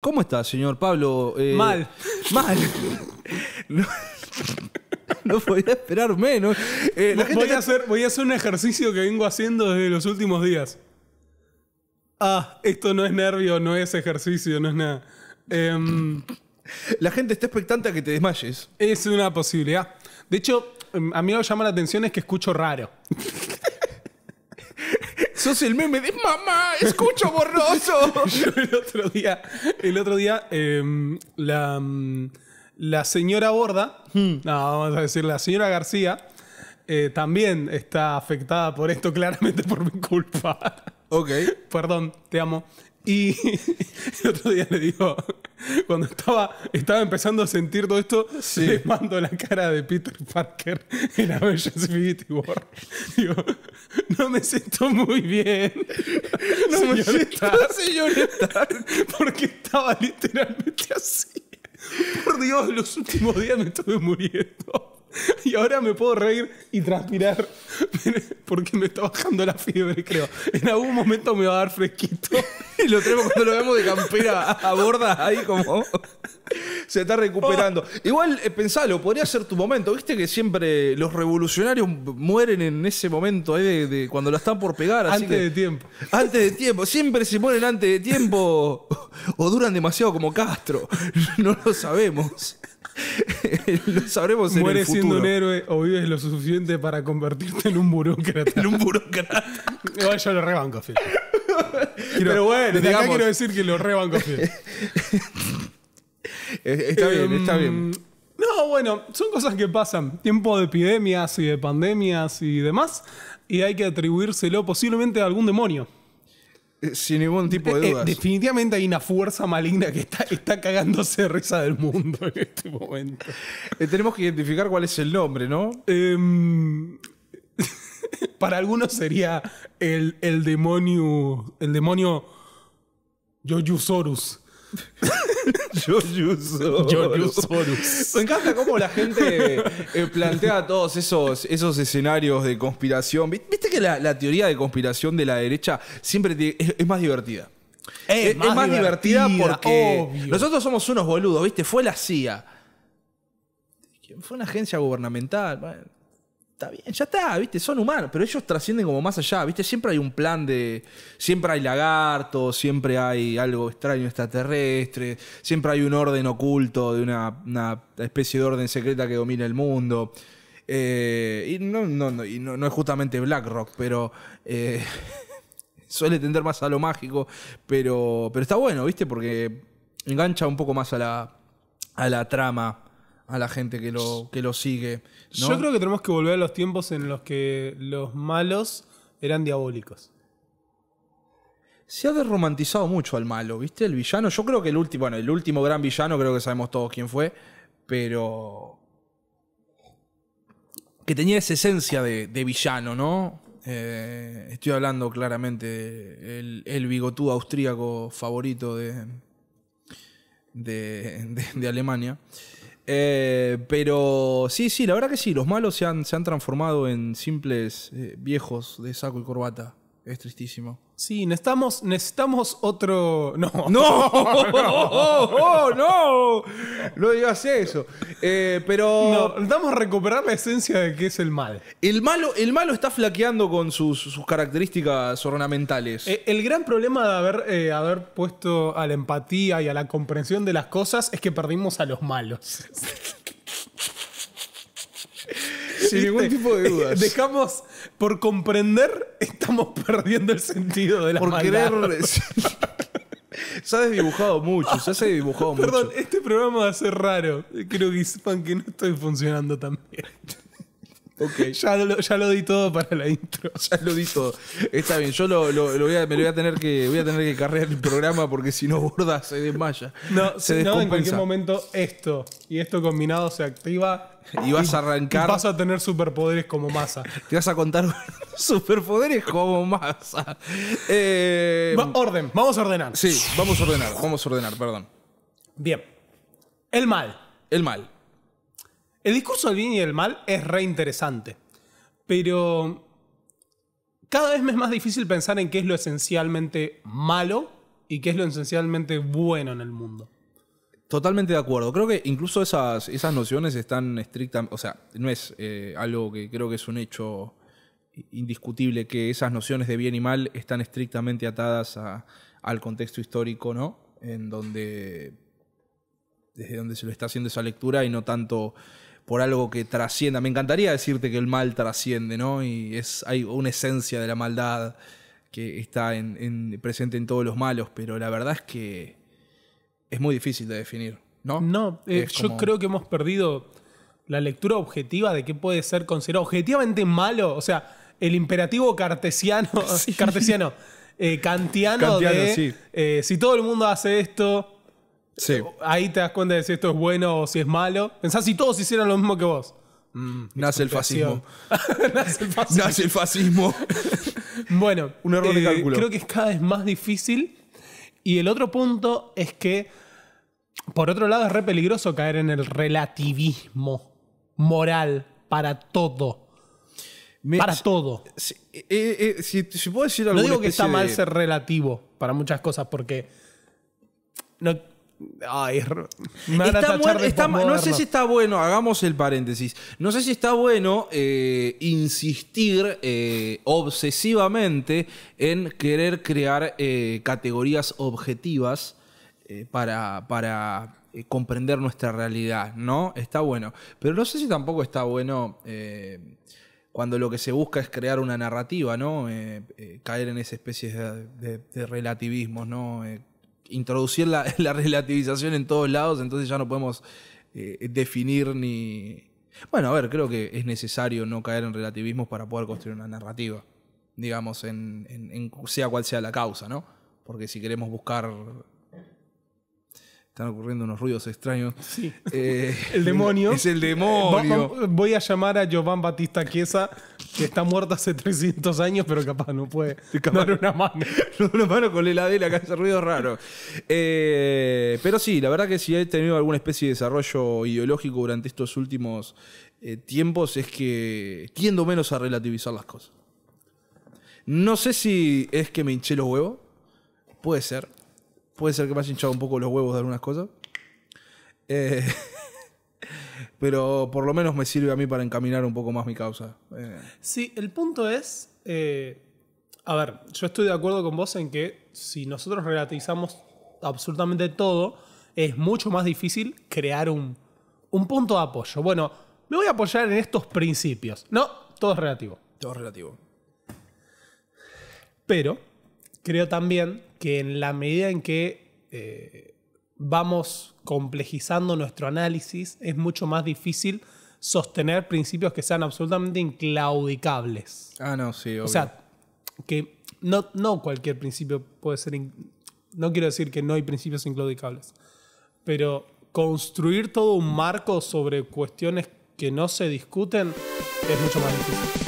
¿Cómo estás, señor Pablo? Eh, mal. Mal. No, podía esperar menos. Eh, voy, a hacer, un ejercicio que vengo haciendo desde los últimos días. Ah, esto no es nervio, no es ejercicio, no es nada. Em, la gente está expectante a que te desmayes. Es una posibilidad. De hecho, em, a mí lo que llama la atención es que escucho raro. Entonces el meme de mamá, escucho borroso. el otro día, el otro día, em, la, em, la señora Borda, hmm. no, vamos a decir, la señora García, eh, también está afectada por esto, claramente por mi culpa. Ok. Perdón, te amo. Y el otro día le digo, cuando estaba, estaba empezando a sentir todo esto, sí. le mando la cara de Peter Parker en Avengers Infinity War. Digo, no me siento muy bien. No me siento, Porque estaba literalmente así. Por Dios, los últimos días me estuve muriendo. Y ahora me puedo reír y transpirar porque me está bajando la fiebre, creo. En algún momento me va a dar fresquito. Y lo tenemos cuando lo vemos de campera a borda, ahí como. Se está recuperando. Igual, eh, pensalo, podría ser tu momento. Viste que siempre los revolucionarios mueren en ese momento ahí eh, de, cuando la están por pegar. Así antes de tiempo. Antes de tiempo. Siempre se ponen antes de tiempo o duran demasiado como Castro. No lo sabemos lo sabremos en Mueres el futuro. siendo un héroe o vives lo suficiente para convertirte en un burócrata. en un burócrata. yo lo rebanco, Pero bueno, digamos... acá quiero decir que lo rebanco, eh, está bien, está bien. Em, no, bueno, son cosas que pasan. Tiempo de epidemias y de pandemias y demás. Y hay que atribuírselo posiblemente a algún demonio. Eh, sin ningún tipo de eh, dudas. definitivamente hay una fuerza maligna que está, está cagándose de risa del mundo en este momento. Eh, tenemos que identificar cuál es el nombre, ¿no? Em, para algunos sería el, el demonio. El demonio. Yoyusorus. Soros. Me encanta cómo la gente eh, plantea todos esos, esos escenarios de conspiración. Viste que la, teoría de conspiración de la derecha siempre es, más divertida. Es, más, divertida, porque nosotros somos unos boludos, ¿viste? Fue la CIA. Fue una agencia gubernamental está bien, ya está, ¿viste? Son humanos, pero ellos trascienden como más allá, ¿viste? Siempre hay un plan de. Siempre hay lagartos, siempre hay algo extraño extraterrestre, siempre hay un orden oculto de una, especie de orden secreta que domina el mundo. Eh, y, no, es justamente BlackRock, pero. Eh, suele tender más a lo mágico, pero, pero está bueno, ¿viste? Porque engancha un poco más a la, a la trama a la gente que lo, que lo sigue. Yo creo que tenemos que volver a los tiempos en los que los malos eran diabólicos. Se ha desromantizado mucho al malo, ¿viste? El villano, yo creo que el último, bueno, el último gran villano, creo que sabemos todos quién fue, pero. que tenía esa esencia de, villano, ¿no? Eh, estoy hablando claramente del el bigotudo austríaco favorito de, de, de Alemania. Eh, pero sí, sí, la verdad que sí, los malos se han, se han transformado en simples eh, viejos de saco y corbata. Es tristísimo. Sí, necesitamos, necesitamos otro. No. ¡No! ¡Oh, no! No digas eso. Eh, pero. No, necesitamos recuperar la esencia de qué es el mal. El malo, el malo está flaqueando con sus, sus características ornamentales. Eh, el gran problema de haber, eh, haber puesto a la empatía y a la comprensión de las cosas es que perdimos a los malos. Sin ningún tipo de dudas. Dejamos por comprender, estamos perdiendo el sentido de la Por querer. Se ha desdibujado mucho, se ha mucho. Perdón, este programa va a ser raro. Creo que sepan que no estoy funcionando tan bien. Ok. Ya lo, di todo para la intro. Ya lo di todo. Está bien, yo lo, me lo voy a tener que voy a tener que cargar el programa porque si no gorda se desmaya. No, se si no, en cualquier momento esto y esto combinado se activa Y vas a arrancar. Vas a tener superpoderes como masa. Te vas a contar superpoderes como masa. Eh, orden, vamos a ordenar. Sí, vamos a ordenar, vamos a ordenar, perdón. Bien. El mal. El mal. El discurso del bien y el mal es re interesante. Pero. Cada vez me es más difícil pensar en qué es lo esencialmente malo y qué es lo esencialmente bueno en el mundo. Totalmente de acuerdo. Creo que incluso esas, esas nociones están estrictamente, o sea, no es eh, algo que creo que es un hecho indiscutible que esas nociones de bien y mal están estrictamente atadas al contexto histórico, ¿no? En donde, desde donde se lo está haciendo esa lectura y no tanto por algo que trascienda. Me encantaría decirte que el mal trasciende, ¿no? Y es, hay una esencia de la maldad que está presente en todos los malos, pero la verdad es que es muy difícil de definir, ¿no? No, eh, yo creo que hemos perdido la lectura objetiva de qué puede ser considerado objetivamente malo. O sea, el imperativo cartesiano, cartesiano, eh, kantiano, de eh, si todo el mundo hace esto, ahí te das cuenta de si esto es bueno o si es malo. Pensás si todos hicieron lo mismo que vos. Mm, nace, el fascismo. nace el fascismo. nace el fascismo. bueno, un error de cálculo. Creo que es cada vez más difícil y el otro punto es que, por otro lado, es re peligroso caer en el relativismo moral para todo. para todo. Si, eh, eh, eh, puedo No digo que está mal ser relativo para muchas cosas, porque. No, no sé si está bueno, hagamos el paréntesis. No sé si está bueno eh, insistir eh, obsesivamente en querer crear eh, categorías objetivas para, para comprender nuestra realidad, ¿no? Está bueno. Pero no sé si tampoco está bueno cuando lo que se busca es crear una narrativa, ¿no? caer en esa especie de, relativismo, ¿no? introducir la, relativización en todos lados, entonces ya no podemos eh, definir ni... Bueno, a ver, creo que es necesario no caer en relativismos para poder construir una narrativa, digamos, en, sea cual sea la causa, ¿no? Porque si queremos buscar están ocurriendo unos ruidos extraños. Sí. Eh, el demonio. Es el demonio. Voy a llamar a Giovanni Batista Chiesa que está muerta hace 300 años, pero capaz no puede capaz, dar una mano. una mano con el heladera que hace ruido raro eh, pero sí, la verdad que si he tenido alguna especie de desarrollo ideológico durante estos últimos eh, tiempos es que tiendo menos a relativizar las cosas. No sé si es que me hinché los huevos. Puede ser. Puede ser que me haya hinchado un poco los huevos de algunas cosas. Eh... pero por lo menos me sirve a mí para encaminar un poco más mi causa. Eh. Sí, el punto es, eh, a ver, yo estoy de acuerdo con vos en que si nosotros relativizamos absolutamente todo, es mucho más difícil crear un, punto de apoyo. Bueno, me voy a apoyar en estos principios. No, todo es relativo. Todo es relativo. Pero creo también que en la medida en que eh, vamos complejizando nuestro análisis, es mucho más difícil sostener principios que sean absolutamente inclaudicables. Ah, no, sí, O sea, que no, no cualquier principio puede ser... No quiero decir que no hay principios inclaudicables, pero construir todo un marco sobre cuestiones que no se discuten es mucho más difícil.